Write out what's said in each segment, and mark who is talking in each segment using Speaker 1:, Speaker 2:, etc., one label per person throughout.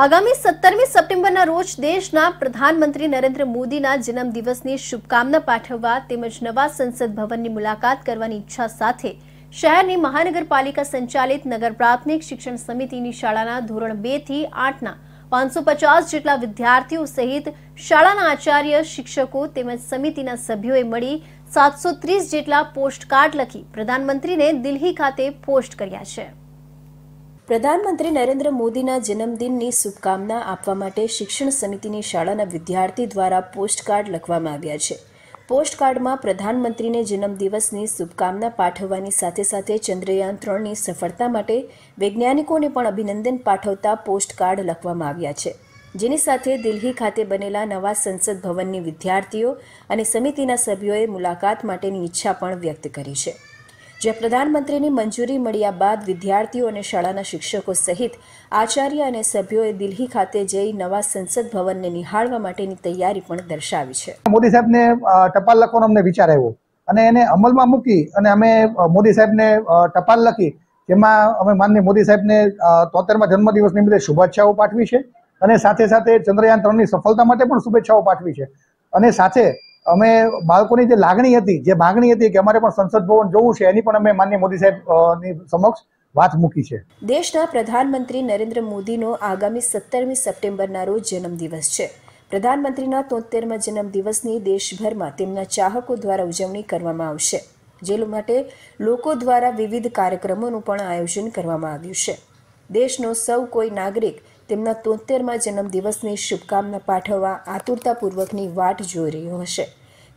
Speaker 1: આગામી સત્તરમી સપ્ટેમ્બરના રોજ દેશના પ્રધાનમંત્રી નરેન્દ્ર મોદીના જન્મદિવસની શુભકામના પાઠવવા તેમજ નવા સંસદ ભવનની મુલાકાત કરવાની ઈચ્છા સાથે શહેરની મહાનગરપાલિકા સંચાલિત નગર પ્રાથમિક શિક્ષણ સમિતિની શાળાના ધોરણ બે થી આઠના પાંચસો પચાસ જેટલા વિદ્યાર્થીઓ સહિત શાળાના આચાર્ય શિક્ષકો તેમજ સમિતિના સભ્યોએ મળી સાતસો ત્રીસ જેટલા પોસ્ટકાર્ડ લખી પ્રધાનમંત્રીને દિલ્હી ખાતે પોસ્ટ કર્યા છે પ્રધાનમંત્રી નરેન્દ્ર મોદીના જન્મદિનની શુભકામના આપવા માટે શિક્ષણ સમિતિની શાળાના વિદ્યાર્થી દ્વારા પોસ્ટકાર્ડ લખવામાં આવ્યા છે પોસ્ટકાર્ડમાં પ્રધાનમંત્રીને જન્મદિવસની શુભકામના પાઠવવાની સાથે સાથે ચંદ્રયાન ત્રણની સફળતા માટે વૈજ્ઞાનિકોને પણ અભિનંદન પાઠવતા પોસ્ટકાર્ડ લખવામાં આવ્યા છે જેની સાથે દિલ્હી ખાતે બનેલા નવા સંસદ ભવનની વિદ્યાર્થીઓ અને સમિતિના સભ્યોએ મુલાકાત માટેની ઈચ્છા પણ વ્યક્ત કરી છે જે પ્રધાનમંત્રીની મંજૂરી મળ્યા બાદ વિદ્યાર્થીઓ અને શાળાના શિક્ષકો સહિત આચાર્ય અને સભ્યોએ દિલ્હી ખાતે જઈ નવા સંસદ ભવનને નિહાળવા માટેની તૈયારી પણ દર્શાવી છે
Speaker 2: મોદી સાહેબને ટપાલ લખવાનો અમને વિચાર આવ્યો અને એને અમલમાં મૂકી અને અમે મોદી સાહેબને ટપાલ લખી જેમાં અમે માનનીય મોદી સાહેબને તોતેરમાં જન્મદિવસ નિમિત્તે શુભેચ્છાઓ પાઠવી છે અને સાથે સાથે ચંદ્રયાન ત્રણની સફળતા માટે પણ શુભેચ્છાઓ પાઠવી છે અને સાથે અમે બાળકોની જે લાગણી હતી જે માગણી હતી કે અમારે પણ સંસદ ભવન જોવું છે એની પણ અમે માન્ય મોદી સાહેબની સમક્ષ વાત મૂકી છે
Speaker 1: દેશના પ્રધાનમંત્રી નરેન્દ્ર મોદીનો આગામી સત્તરમી સપ્ટેમ્બરના રોજ જન્મદિવસ છે પ્રધાનમંત્રીના તોતેરમા જન્મદિવસની દેશભરમાં તેમના ચાહકો દ્વારા ઉજવણી કરવામાં આવશે જે માટે લોકો દ્વારા વિવિધ કાર્યક્રમોનું પણ આયોજન કરવામાં આવ્યું છે દેશનો સૌ કોઈ નાગરિક તેમના તોતેરમા જન્મદિવસની શુભકામના પાઠવવા આતુરતાપૂર્વકની વાટ જોઈ રહ્યો હશે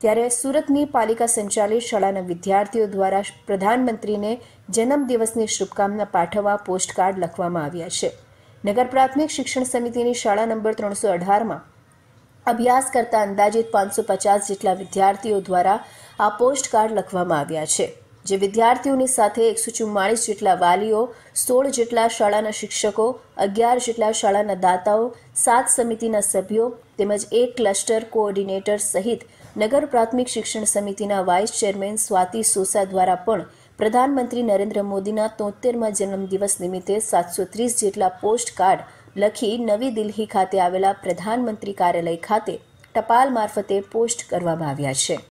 Speaker 1: ત્યારે સુરતની પાલિકા સંચાલિત શાળાના વિદ્યાર્થીઓ દ્વારા પ્રધાનમંત્રીને જન્મદિવસની શુભકામના પાઠવવા પોસ્ટકાર્ડ લખવામાં આવ્યા છે નગર પ્રાથમિક શિક્ષણ સમિતિની શાળા નંબર ત્રણસો અઢારમાં અભ્યાસ કરતા અંદાજિત પાંચસો પચાસ જેટલા વિદ્યાર્થીઓ દ્વારા આ પોસ્ટકાર્ડ લખવામાં આવ્યા છે જે વિદ્યાર્થીઓની સાથે એકસો ચુમ્માળીસ જેટલા વાલીઓ સોળ જેટલા શાળાના શિક્ષકો અગિયાર જેટલા શાળાના દાતાઓ સાત સમિતિના સભ્યો તેમજ એક ક્લસ્ટર કોઓર્ડિનેટર સહિત નગર પ્રાથમિક શિક્ષણ સમિતિના વાઇસ ચેરમેન સ્વાતિ સોસા દ્વારા પણ પ્રધાનમંત્રી નરેન્દ્ર મોદીના તોતેરમા જન્મદિવસ નિમિત્તે સાતસો ત્રીસ જેટલા પોસ્ટ કાર્ડ લખી નવી દિલ્હી ખાતે આવેલા પ્રધાનમંત્રી કાર્યાલય ખાતે ટપાલ મારફતે પોસ્ટ કરવામાં આવ્યા છે